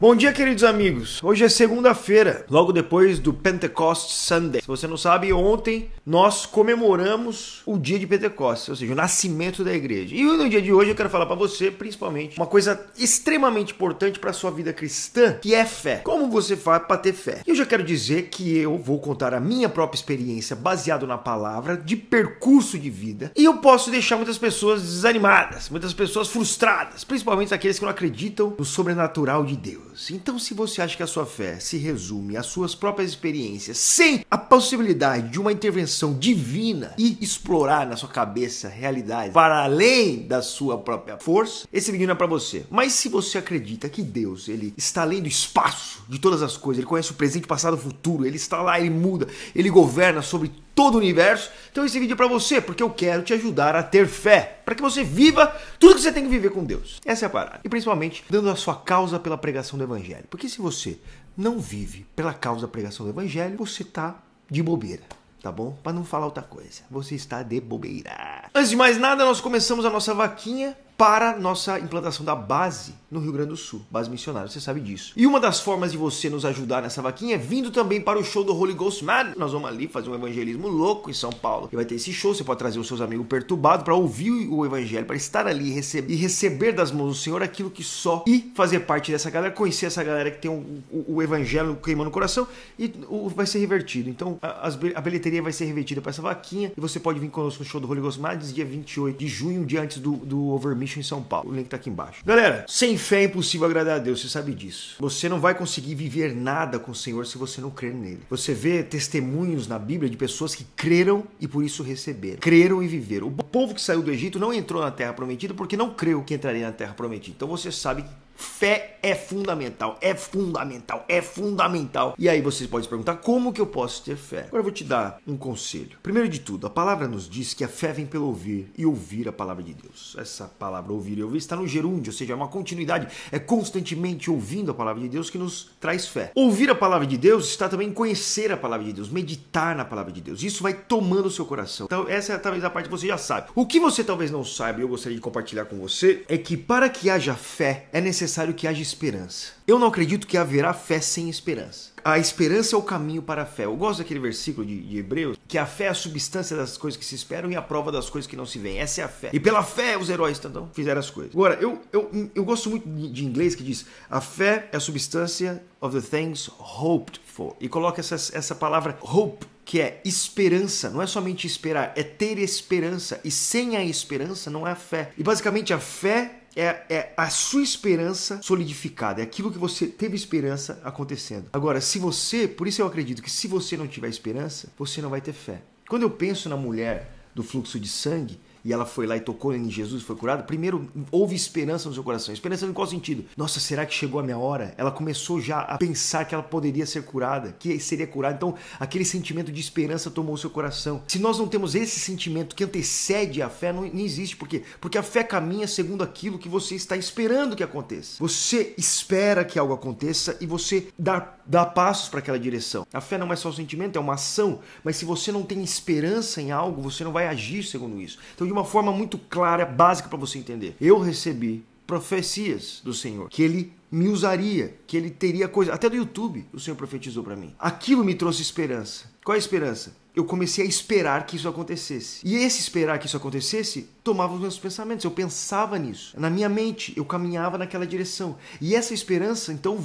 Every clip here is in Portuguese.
Bom dia, queridos amigos. Hoje é segunda-feira, logo depois do Pentecost Sunday. Se você não sabe, ontem nós comemoramos o dia de Pentecostes, ou seja, o nascimento da igreja. E no dia de hoje eu quero falar para você, principalmente, uma coisa extremamente importante para sua vida cristã, que é fé. Como você faz para ter fé? E eu já quero dizer que eu vou contar a minha própria experiência baseado na palavra de percurso de vida, e eu posso deixar muitas pessoas desanimadas, muitas pessoas frustradas, principalmente aqueles que não acreditam no sobrenatural de Deus. Deus. Então, se você acha que a sua fé se resume às suas próprias experiências, sem a possibilidade de uma intervenção divina e explorar na sua cabeça realidades para além da sua própria força, esse vídeo não é para você. Mas se você acredita que Deus, ele está além do espaço de todas as coisas, ele conhece o presente, o passado, o futuro, ele está lá, ele muda, ele governa sobre todo o universo. Então esse vídeo é para você, porque eu quero te ajudar a ter fé, para que você viva tudo que você tem que viver com Deus. Essa é a parada. E principalmente dando a sua causa pela pregação do evangelho. Porque se você não vive pela causa da pregação do evangelho, você tá de bobeira tá bom? Para não falar outra coisa. Você está de bobeira. Antes de mais nada, nós começamos a nossa vaquinha para nossa implantação da base no Rio Grande do Sul, base missionária, você sabe disso. E uma das formas de você nos ajudar nessa vaquinha é vindo também para o show do Holy Ghost Man. Nós vamos ali fazer um evangelismo louco em São Paulo. E vai ter esse show, você pode trazer os seus amigos perturbados para ouvir o evangelho, para estar ali e, e receber das mãos do Senhor aquilo que só e fazer parte dessa galera, conhecer essa galera que tem o, o, o evangelho queimando no coração e o, vai ser revertido. Então a, a bilheteria vai ser revertida para essa vaquinha e você pode vir conosco no show do Holy Ghost Man dia 28 de junho, um dia antes do, do Overmission nicho em São Paulo. O link tá aqui embaixo. Galera, sem fé é impossível agradar a Deus, você sabe disso. Você não vai conseguir viver nada com o Senhor se você não crer nele. Você vê testemunhos na Bíblia de pessoas que creram e por isso receberam. Creram e viveram. O povo que saiu do Egito não entrou na terra prometida porque não creu que entraria na terra prometida. Então você sabe que Fé é fundamental, é fundamental, é fundamental. E aí vocês podem perguntar como que eu posso ter fé? Agora eu vou te dar um conselho. Primeiro de tudo, a palavra nos diz que a fé vem pelo ouvir e ouvir a palavra de Deus. Essa palavra ouvir e ouvir está no gerúndio, ou seja, é uma continuidade, é constantemente ouvindo a palavra de Deus que nos traz fé. Ouvir a palavra de Deus está também em conhecer a palavra de Deus, meditar na palavra de Deus. Isso vai tomando o seu coração. Então, essa é talvez a parte que você já sabe. O que você talvez não saiba e eu gostaria de compartilhar com você é que para que haja fé é necessário necessário que haja esperança. Eu não acredito que haverá fé sem esperança. A esperança é o caminho para a fé. Eu gosto daquele versículo de, de, Hebreus, que a fé é a substância das coisas que se esperam e a prova das coisas que não se veem. Essa é a fé. E pela fé os heróis então, então fizeram as coisas. Agora, eu, eu, eu gosto muito de inglês que diz: a fé é a substância of the things hoped for. E coloca essa, essa palavra hope que é esperança, não é somente esperar, é ter esperança. E sem a esperança não há fé. E basicamente a fé é, é a sua esperança solidificada, é aquilo que você teve esperança acontecendo. Agora, se você, por isso eu acredito que se você não tiver esperança, você não vai ter fé. Quando eu penso na mulher do fluxo de sangue, e ela foi lá e tocou em Jesus e foi curada, primeiro houve esperança no seu coração. Esperança em qual sentido? Nossa, será que chegou a minha hora? Ela começou já a pensar que ela poderia ser curada, que seria curada. Então, aquele sentimento de esperança tomou o seu coração. Se nós não temos esse sentimento que antecede a fé, não, não existe. Por quê? Porque a fé caminha segundo aquilo que você está esperando que aconteça. Você espera que algo aconteça e você dá, dá passos para aquela direção. A fé não é só um sentimento, é uma ação. Mas se você não tem esperança em algo, você não vai agir segundo isso. Então, de uma forma muito clara, básica para você entender. Eu recebi profecias do Senhor, que ele me usaria, que ele teria coisa, até do YouTube o Senhor profetizou para mim. Aquilo me trouxe esperança. Qual é a esperança? Eu comecei a esperar que isso acontecesse. E esse esperar que isso acontecesse tomava os meus pensamentos, eu pensava nisso. Na minha mente, eu caminhava naquela direção. E essa esperança, então,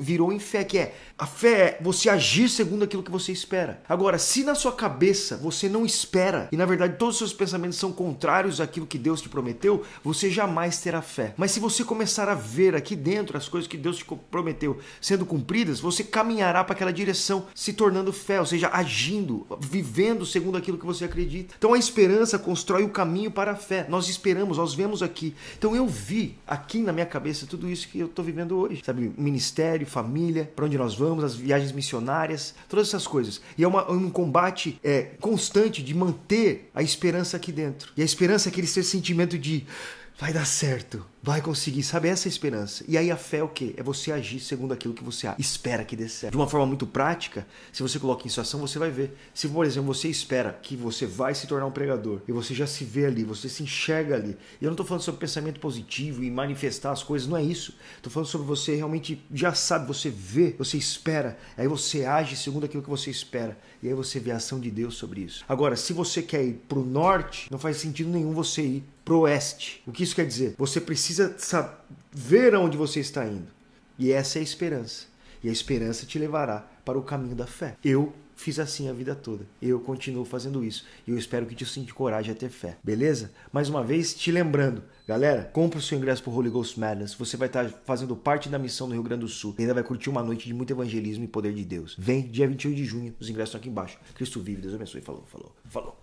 virou em fé, que é a fé é você agir segundo aquilo que você espera. Agora, se na sua cabeça você não espera, e na verdade todos os seus pensamentos são contrários àquilo que Deus te prometeu, você jamais terá fé. Mas se você começar a ver aqui dentro as coisas que Deus te prometeu sendo cumpridas, você caminhará para aquela direção, se tornando fé, ou seja, agindo, vivendo segundo aquilo que você acredita. Então a esperança constrói o caminho para a fé, nós esperamos, nós vemos aqui. Então eu vi aqui na minha cabeça tudo isso que eu estou vivendo hoje, sabe? Ministério, família, para onde nós vamos, as viagens missionárias, todas essas coisas. E é uma, um combate é, constante de manter a esperança aqui dentro. E a esperança é aquele sentimento de vai dar certo, vai conseguir, sabe? Essa é a esperança. E aí a fé é o quê? É você agir segundo aquilo que você espera que dê certo. De uma forma muito prática, se você coloca em situação, você vai ver. Se, por exemplo, você espera que você vai se tornar um pregador e você já se vê ali, você se enxerga ali. E eu não estou falando sobre pensamento positivo e manifestar as coisas, não é isso. Estou falando sobre você realmente já sabe, você vê, você espera, aí você age segundo aquilo que você espera. E aí você vê a ação de Deus sobre isso. Agora, se você quer ir para o norte, não faz sentido nenhum você ir pro oeste. O que isso quer dizer? Você precisa saber aonde você está indo. E essa é a esperança. E a esperança te levará para o caminho da fé. Eu fiz assim a vida toda. Eu continuo fazendo isso. E eu espero que te sinta coragem a ter fé. Beleza? Mais uma vez, te lembrando, galera, compra o seu ingresso o Holy Ghost Madness. Você vai estar tá fazendo parte da missão no Rio Grande do Sul. E ainda vai curtir uma noite de muito evangelismo e poder de Deus. Vem dia 21 de junho, os ingressos estão aqui embaixo. Cristo vive, Deus abençoe. Falou, falou, falou.